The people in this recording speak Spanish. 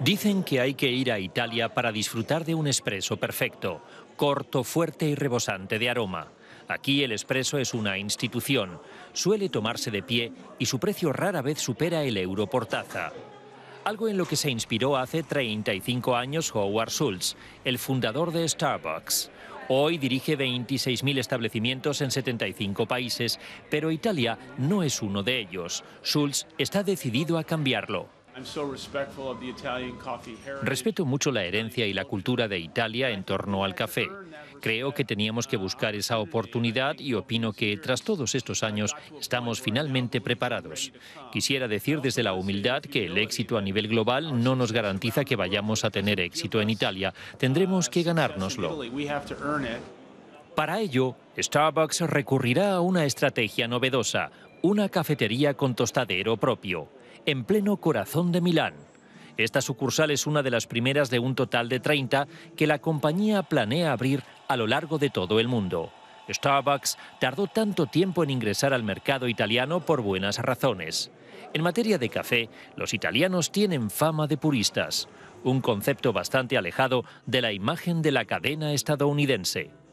Dicen que hay que ir a Italia para disfrutar de un espresso perfecto, corto, fuerte y rebosante de aroma. Aquí el espresso es una institución. Suele tomarse de pie y su precio rara vez supera el euro por taza. Algo en lo que se inspiró hace 35 años Howard Schultz, el fundador de Starbucks. Hoy dirige 26.000 establecimientos en 75 países, pero Italia no es uno de ellos. Schultz está decidido a cambiarlo. Respeto mucho la herencia y la cultura de Italia en torno al café. Creo que teníamos que buscar esa oportunidad y opino que tras todos estos años estamos finalmente preparados. Quisiera decir desde la humildad que el éxito a nivel global no nos garantiza que vayamos a tener éxito en Italia. Tendremos que ganárnoslo. Para ello, Starbucks recurrirá a una estrategia novedosa, una cafetería con tostadero propio, en pleno corazón de Milán. Esta sucursal es una de las primeras de un total de 30 que la compañía planea abrir a lo largo de todo el mundo. Starbucks tardó tanto tiempo en ingresar al mercado italiano por buenas razones. En materia de café, los italianos tienen fama de puristas, un concepto bastante alejado de la imagen de la cadena estadounidense.